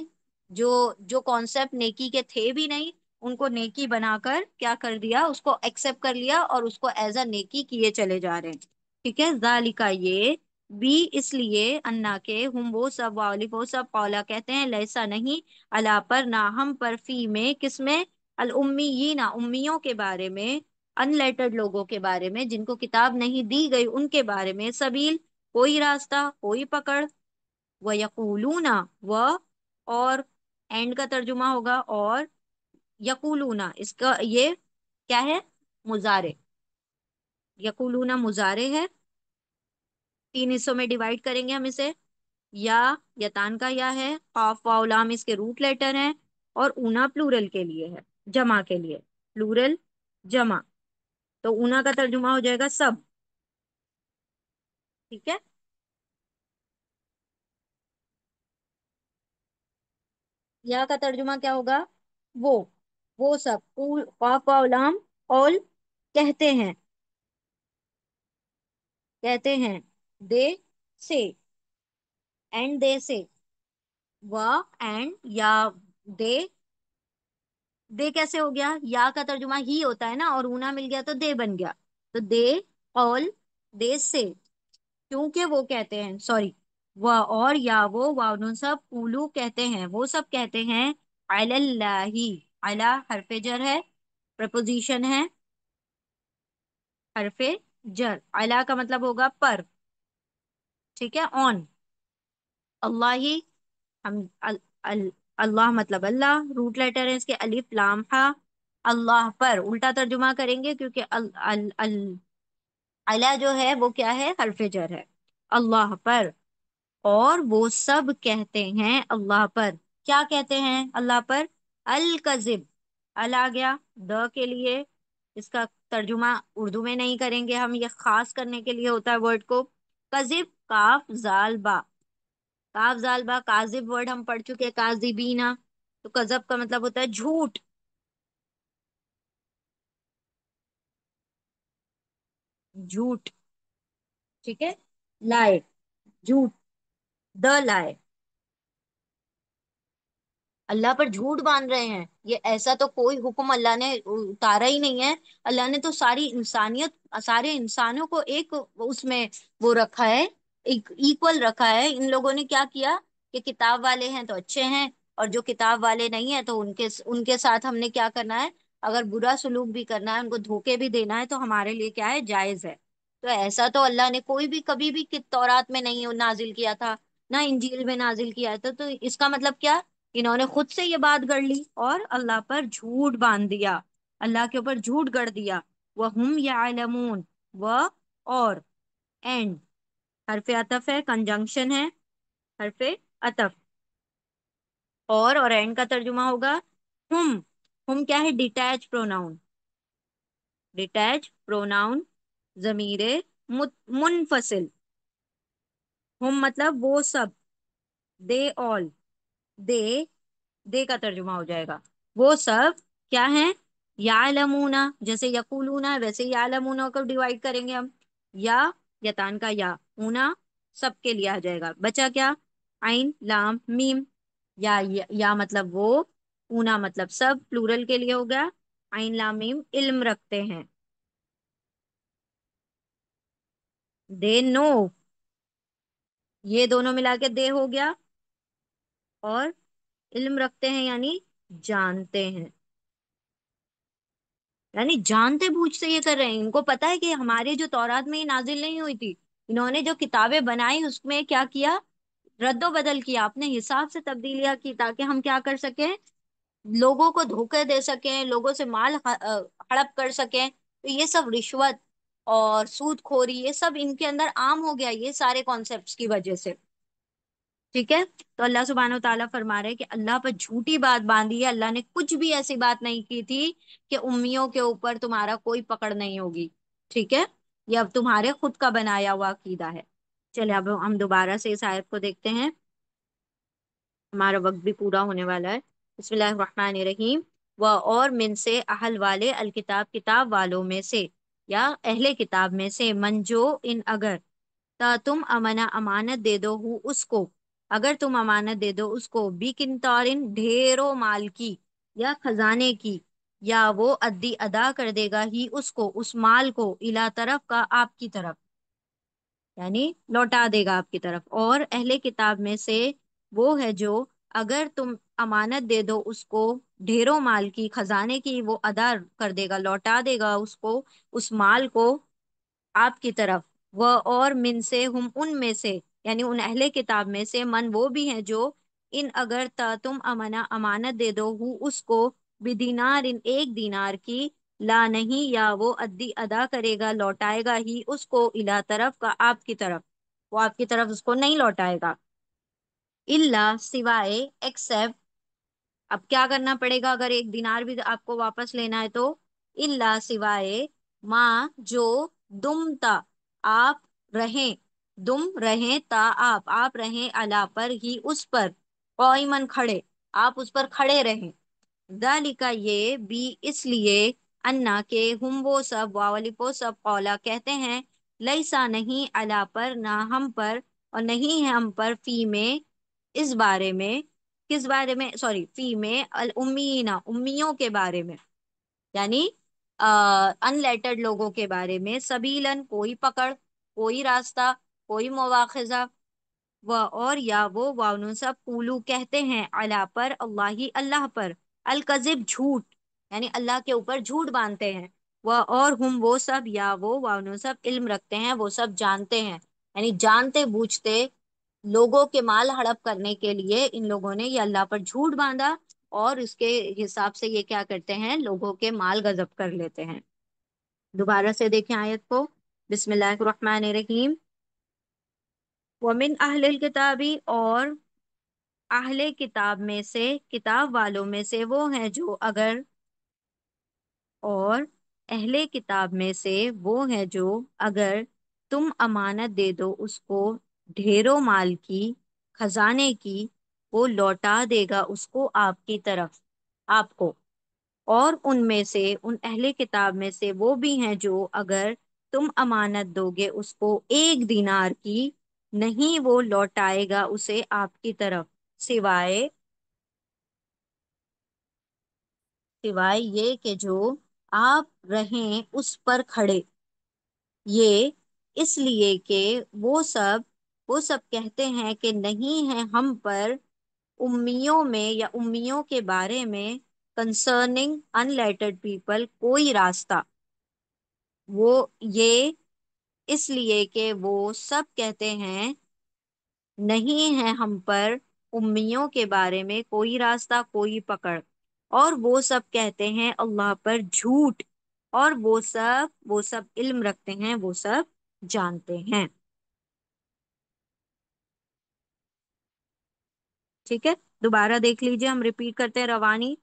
जो जो कॉन्सेप्ट नेकी के थे भी नहीं उनको नेकी बनाकर क्या कर दिया उसको एक्सेप्ट कर लिया और उसको एज अ नेकी किए चले जा रहे हैं ठीक है जालिका ये बी इसलिए अन्ना के हम वो सब वाली वो सब पौला कहते हैं लैसा नहीं अला पर ना हम पर फी में किस में अल उम्मी ये ना उम्मियों के बारे में अनलेटर्ड लोगों के बारे में जिनको किताब नहीं दी गई उनके बारे में सबील कोई रास्ता कोई पकड़ व ना व और एंड का तर्जुमा होगा और यकुलूना इसका ये क्या है मुजारे यकुलूना मुजारे है तीन हिस्सों में डिवाइड करेंगे हम इसे या यतान का या है काफ वाउलाम इसके रूट लेटर हैं और ऊना प्लूरल के लिए है जमा के लिए प्लूरल जमा तो ऊना का तर्जुमा हो जाएगा सब ठीक है या का तर्जुमा क्या होगा वो वो सब कूल ऑल कहते हैं कहते हैं दे से एंड दे से व एंड या दे दे कैसे हो गया या का तर्जुमा ही होता है ना और ऊना मिल गया तो दे बन गया तो दे ऑल दे से क्योंकि वो कहते हैं सॉरी वह और या वो वाह सब उलू कहते हैं वो सब कहते हैं अल्लाही अला हरफे जर है प्रपोजिशन है हरफे जर अला का मतलब होगा पर ठीक है ऑन अल्लाह ही हम अल, अल्लाह मतलब अल्लाह रूट लेटर है इसके अलिफ लाम हा अल्लाह पर उल्टा तर्जुमा करेंगे क्योंकि अल, अल, अल, अला जो है वो क्या है हरफ जर है अल्लाह पर और वो सब कहते हैं अल्लाह पर क्या कहते हैं अल्लाह पर अल कजिब अल आ गया द के लिए इसका तर्जुमा उर्दू में नहीं करेंगे हम ये खास करने के लिए होता है वर्ड को कजिब काफ जालबा काफ जालबा काजिब वर्ड हम पढ़ चुके हैं काजिबीना तो कजब का मतलब होता है झूठ झूठ ठीक है लाए झूठ द लाए अल्लाह पर झूठ बांध रहे हैं ये ऐसा तो कोई हुक्म अल्लाह ने उतारा ही नहीं है अल्लाह ने तो सारी इंसानियत सारे इंसानों को एक उसमें वो रखा है एक इक्वल रखा है इन लोगों ने क्या किया कि किताब वाले हैं तो अच्छे हैं और जो किताब वाले नहीं है तो उनके उनके साथ हमने क्या करना है अगर बुरा सलूक भी करना है उनको धोखे भी देना है तो हमारे लिए क्या है जायज है तो ऐसा तो अल्लाह ने कोई भी कभी भी तौरात में नहीं नाजिल किया था ना इंजील में नाजिल किया था तो इसका मतलब क्या इन्होंने खुद से ये बात गढ़ ली और अल्लाह पर झूठ बांध दिया अल्लाह के ऊपर झूठ गढ़ दिया वह हम यालमून व और एंड हरफ अतफ है कंजंक्शन है हरफ अतफ और और एंड का तर्जुमा होगा हम हम क्या है डिटैच प्रोनाउन डिटैच प्रोनाउन जमीर मुनफसिल हम मतलब वो सब दे ऑल दे दे का तर्जुमा हो जाएगा वो सब क्या है या लमूना जैसे यकूलूना है वैसे या लमूना को डिवाइड करेंगे हम या यतान का या ऊना सबके लिए आ जाएगा बचा क्या आइन लाम मीम या या, या मतलब वो ऊना मतलब सब प्लूरल के लिए हो गया आइन लाम मीम इल्म रखते हैं दे नो ये दोनों मिला के दे हो गया और इल्म रखते हैं यानी जानते हैं यानी जानते बूझ से ये कर रहे हैं इनको पता है कि हमारे जो तौरात में ये नाजिल नहीं हुई थी इन्होंने जो किताबें बनाई उसमें क्या किया रद्दो बदल किया अपने हिसाब से तब्दीलियां की ताकि हम क्या कर सकें लोगों को धोखे दे सकें लोगों से माल हड़प कर सकें तो ये सब रिश्वत और सूदखोरी ये सब इनके अंदर आम हो गया ये सारे कॉन्सेप्ट्स की वजह से ठीक है तो अल्लाह सुबहान तला फरमा रहे कि अल्लाह पर झूठी बात बांधी है अल्लाह ने कुछ भी ऐसी बात नहीं की थी कि उम्मियों के ऊपर तुम्हारा कोई पकड़ नहीं होगी ठीक है ये अब तुम्हारे खुद का बनाया हुआ क़ीदा है चले अब हम दोबारा से इस आयत को देखते हैं हमारा वक्त भी पूरा होने वाला है बसमान रहीम व और मिन से अहल वाले अलकिताब किताब वालों में से या अहले किताब में से मंजो इन अगर ता तुम अमना अमानत दे दो हु उसको अगर तुम अमानत दे दो उसको बिकिनतौरिन ढेरों माल की या खजाने की या वो अद्दी अदा कर देगा ही उसको उस माल को इला तरफ का आपकी तरफ यानी लौटा देगा आपकी तरफ और अहले किताब में से वो है जो अगर तुम अमानत दे दो उसको ढेरों माल की खजाने की वो अदा कर देगा लौटा देगा उसको उस माल को आपकी तरफ वह और मिन से हम उनमें से यानी उन अहले किताब में से मन वो भी हैं जो इन अगर तुम अमना अमानत दे दो हु उसको बिदीनार इन एक दीनार की ला नहीं या वो अद्दी अदा करेगा लौटाएगा ही उसको इला तरफ का आपकी तरफ वो आपकी तरफ उसको नहीं लौटाएगा इल्ला सिवाय एक्सेप्ट अब क्या करना पड़ेगा अगर एक दिनार भी आपको वापस लेना है तो इल्ला सिवाय माँ जो दुमता आप रहें दुम रहे ता आप आप रहे अला पर ही उस पर कौमन खड़े आप उस पर खड़े रहें दालिका ये भी इसलिए अन्ना के हम वो सब वावलिपो सब कौला कहते हैं लईसा नहीं अला पर ना हम पर और नहीं है हम पर फी में इस बारे में किस बारे में सॉरी फी में अल उम्मीना उम्मियों के बारे में यानी अनलेटर्ड लोगों के बारे में सबीलन कोई पकड़ कोई रास्ता कोई मवाखजा व और या वो वानुसा पुलू कहते हैं अला पर अल्लाह ही अल्लाह पर अलकजिब झूठ यानी अल्लाह के ऊपर झूठ बांधते हैं व और हम वो सब या वो वानु सब इल्म रखते हैं वो सब जानते हैं यानी जानते बूझते लोगों के माल हड़प करने के लिए इन लोगों ने ये अल्लाह पर झूठ बांधा और उसके हिसाब से ये क्या करते हैं लोगों के माल गजब कर लेते हैं दोबारा से देखें आयत को बिस्मिल्लाह वमिन अहल किताबी और अहले किताब में से किताब वालों में से वो हैं जो अगर और अहले किताब में से वो हैं जो अगर तुम अमानत दे दो उसको ढेरों माल की खजाने की वो लौटा देगा उसको आपकी तरफ आपको और उनमें से उन अहले किताब में से वो भी हैं जो अगर तुम अमानत दोगे उसको एक दिनार की नहीं वो लौटाएगा उसे आपकी तरफ सिवाय सिवाय ये कि जो आप रहें उस पर खड़े ये इसलिए कि वो सब वो सब कहते हैं कि नहीं है हम पर उम्मियों में या उम्मियों के बारे में कंसर्निंग अनलेटेड पीपल कोई रास्ता वो ये इसलिए कि वो सब कहते हैं नहीं है हम पर उम्मियों के बारे में कोई रास्ता कोई पकड़ और वो सब कहते हैं अल्लाह पर झूठ और वो सब वो सब इल्म रखते हैं वो सब जानते हैं ठीक है दोबारा देख लीजिए हम रिपीट करते हैं रवानी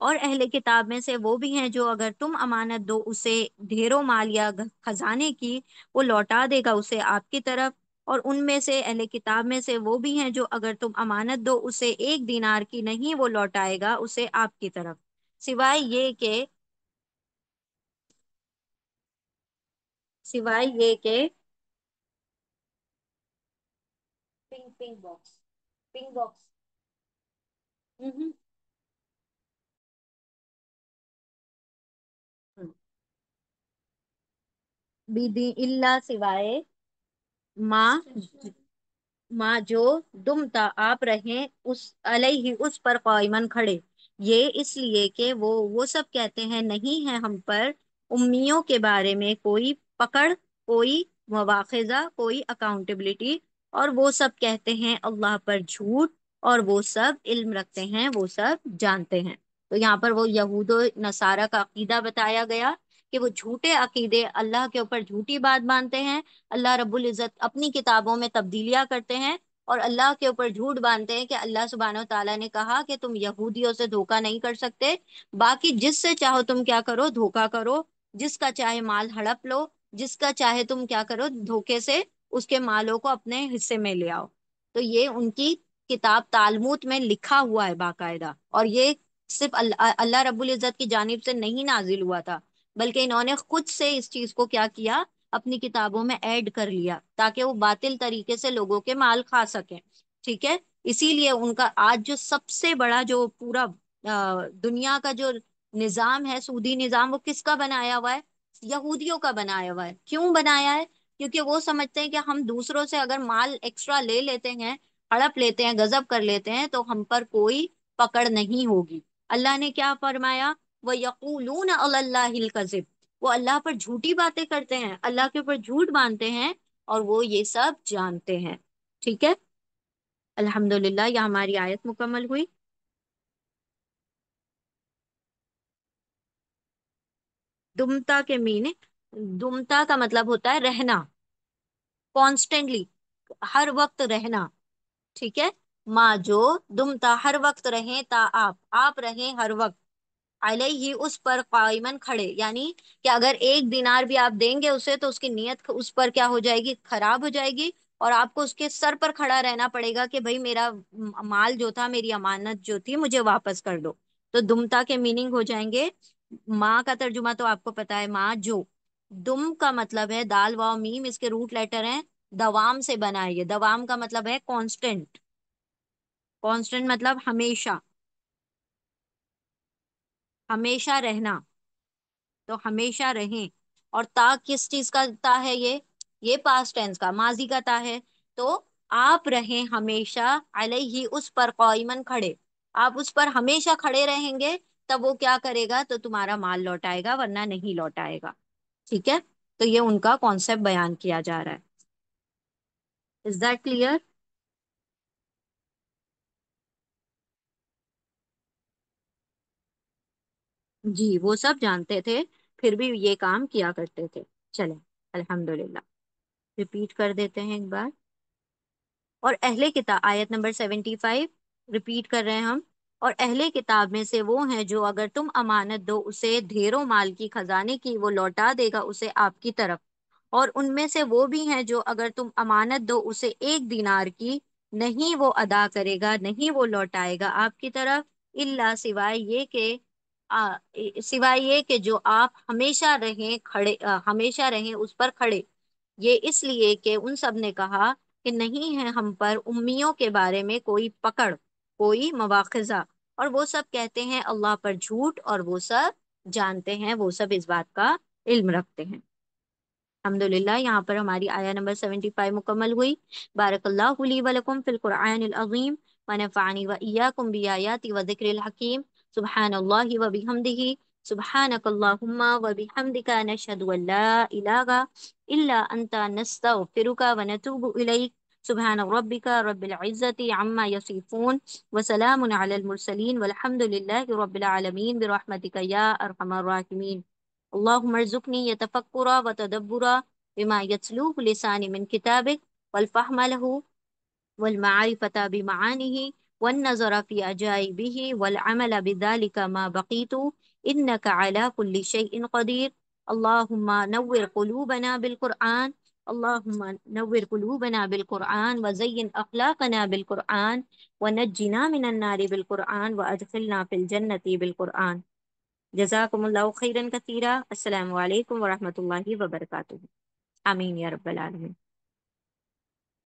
और अहले किताब में से वो भी हैं जो अगर तुम अमानत दो उसे ढेरों माल या खजाने की वो लौटा देगा उसे आपकी तरफ और उनमें से अहले किताब में से वो भी हैं जो अगर तुम अमानत दो उसे एक दिनार की नहीं वो लौटाएगा उसे आपकी तरफ सिवाय ये के सिवाय ये के pink pink box pink box hmm, hmm. बीदी इल्ला सिवाय माँ माँ जो दुमता आप रहे उस ही उस पर कौमन खड़े ये इसलिए कि वो वो सब कहते हैं नहीं है हम पर उम्मियों के बारे में कोई पकड़ कोई मवाखजा कोई अकाउंटेबिलिटी और वो सब कहते हैं अल्लाह पर झूठ और वो सब इल्म रखते हैं वो सब जानते हैं तो यहाँ पर वो यहूद नसारा का अकीदा बताया गया कि वो झूठे अकीदे अल्लाह के ऊपर झूठी बात बांधते हैं अल्लाह रब्बुल इज़्ज़त अपनी किताबों में तब्दीलियाँ करते हैं और अल्लाह के ऊपर झूठ बांधते हैं कि अल्लाह सुबहान तला ने कहा कि तुम यहूदियों से धोखा नहीं कर सकते बाकी जिससे चाहो तुम क्या करो धोखा करो जिसका चाहे माल हड़प लो जिसका चाहे तुम क्या करो धोखे से उसके मालों को अपने हिस्से में ले आओ तो ये उनकी किताब तालमूत में लिखा हुआ है बाकायदा और ये सिर्फ अल्लाह अल्ला रबुल इज़्ज़त की जानब से नहीं नाजिल हुआ था बल्कि इन्होंने खुद से इस चीज को क्या किया अपनी किताबों में ऐड कर लिया ताकि वो बातिल तरीके से लोगों के माल खा सकें ठीक है इसीलिए उनका आज जो सबसे बड़ा जो पूरा दुनिया का जो निज़ाम है सूदी निज़ाम वो किसका बनाया हुआ है यहूदियों का बनाया हुआ है क्यों बनाया है क्योंकि वो समझते हैं कि हम दूसरों से अगर माल एक्स्ट्रा ले लेते हैं हड़प लेते हैं गजब कर लेते हैं तो हम पर कोई पकड़ नहीं होगी अल्लाह ने क्या फरमाया व यकूलून अल्लाजिब वो अल्लाह पर झूठी बातें करते हैं अल्लाह के ऊपर झूठ बांधते हैं और वो ये सब जानते हैं ठीक है अल्हम्दुलिल्लाह यह हमारी आयत मुकम्मल हुई दुमता के मीने दुमता का मतलब होता है रहना कॉन्स्टेंटली हर वक्त रहना ठीक है माँ जो दुमता हर वक्त रहे ता आप आप रहे हर वक्त अलही उस पर कायमन खड़े यानी कि अगर एक दिनार भी आप देंगे उसे तो उसकी नीयत उस पर क्या हो जाएगी खराब हो जाएगी और आपको उसके सर पर खड़ा रहना पड़ेगा कि भाई मेरा माल जो था मेरी अमानत जो थी मुझे वापस कर दो तो दुमता के मीनिंग हो जाएंगे माँ का तर्जुमा तो आपको पता है माँ जो दुम का मतलब है दाल वाव मीम इसके रूट लेटर हैं दवाम से बना ये दवाम का मतलब है कांस्टेंट कांस्टेंट मतलब हमेशा हमेशा रहना तो हमेशा रहें और ता किस चीज का ता है ये ये पास्ट टेंस का माजी का ता है तो आप रहें हमेशा ही उस पर कौमन खड़े आप उस पर हमेशा खड़े रहेंगे तब वो क्या करेगा तो तुम्हारा माल लौटाएगा वरना नहीं लौटाएगा ठीक है तो ये उनका कॉन्सेप्ट बयान किया जा रहा है इज दैट क्लियर जी वो सब जानते थे फिर भी ये काम किया करते थे चले अल्हम्दुलिल्लाह रिपीट कर देते हैं एक बार और अहले किताब आयत नंबर सेवेंटी फाइव रिपीट कर रहे हैं हम और अहले किताब में से वो हैं जो अगर तुम अमानत दो उसे ढेरों माल की खजाने की वो लौटा देगा उसे आपकी तरफ और उनमें से वो भी हैं जो अगर तुम अमानत दो उसे एक दिनार की नहीं वो अदा करेगा नहीं वो लौटाएगा आपकी तरफ इल्ला सिवाय ये के सिवाय ये कि जो आप हमेशा रहें खड़े आ, हमेशा रहें उस पर खड़े ये इसलिए कि उन सब ने कहा कि नहीं है हम पर उम्मियों के बारे में कोई पकड़ कोई मवाखजा और वो सब कहते हैं अल्लाह पर झूठ और वो सब जानते हैं वो सब इस बात का इल्म रखते हैं अलहमदिल्ला यहाँ पर हमारी आया नंबर सेवेंटी फाइव मुकम्मल हुई बारकल्लाकुम फिलकुरआन अज़ीम मनफ़ानी व इयाकुम व ज़िक्र हकीम سبحان الله وبحمده سبحانك اللهم وبحمدك نشهد أن لا إله إلا أنت نستغفرك ونتوب إليك سبحان ربك رب العزة عما يصفون وسلام على المرسلين والحمد لله رب العالمين برحمتك يا أرحم الراحمين اللهم ارزقني يتفكر وتدبر بما يتلوه لساني من كتابك والفهم له والمعرفة بمعانيه والنظر في عجائبه والعمل بذلك ما بقيت إنك على كل شيء قدير اللهم نور قلوبنا بالقرآن اللهم نور قلوبنا بالقرآن وزين أخلاقنا بالقرآن ونجنا من النار بالقرآن وأدخلنا في الجنة بالقرآن جزاكم الله خيرا كثيرا السلام عليكم ورحمة الله وبركاته آمين يا رب العالمين